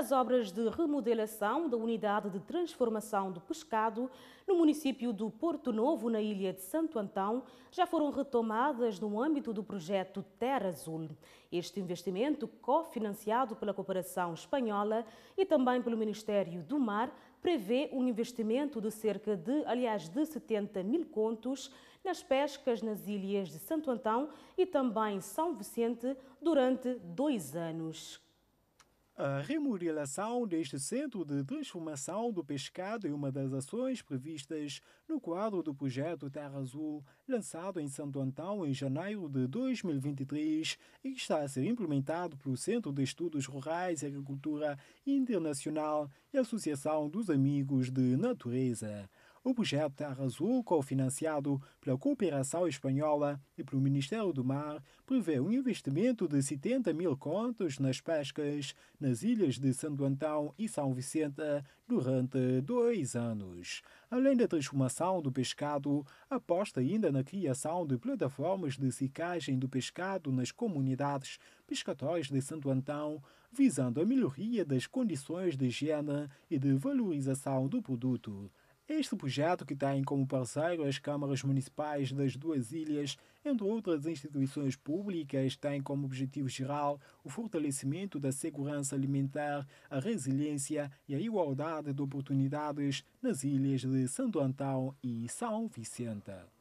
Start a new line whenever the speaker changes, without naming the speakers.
as obras de remodelação da unidade de transformação do pescado no município do Porto Novo, na ilha de Santo Antão, já foram retomadas no âmbito do projeto Terra Azul. Este investimento, cofinanciado pela cooperação espanhola e também pelo Ministério do Mar, prevê um investimento de cerca de, aliás, de 70 mil contos nas pescas nas ilhas de Santo Antão e também São Vicente durante dois anos.
A remodelação deste centro de transformação do pescado é uma das ações previstas no quadro do projeto Terra Azul, lançado em Santo Antão em janeiro de 2023 e que está a ser implementado pelo Centro de Estudos Rurais e Agricultura Internacional e Associação dos Amigos de Natureza. O projeto Terra Azul, cofinanciado pela Cooperação Espanhola e pelo Ministério do Mar, prevê um investimento de 70 mil contos nas pescas nas ilhas de Santo Antão e São Vicente durante dois anos. Além da transformação do pescado, aposta ainda na criação de plataformas de secagem do pescado nas comunidades pescatórias de Santo Antão, visando a melhoria das condições de higiene e de valorização do produto. É este projeto, que tem como parceiro as câmaras municipais das duas ilhas, entre outras instituições públicas, tem como objetivo geral o fortalecimento da segurança alimentar, a resiliência e a igualdade de oportunidades nas ilhas de Santo Antão e São Vicente.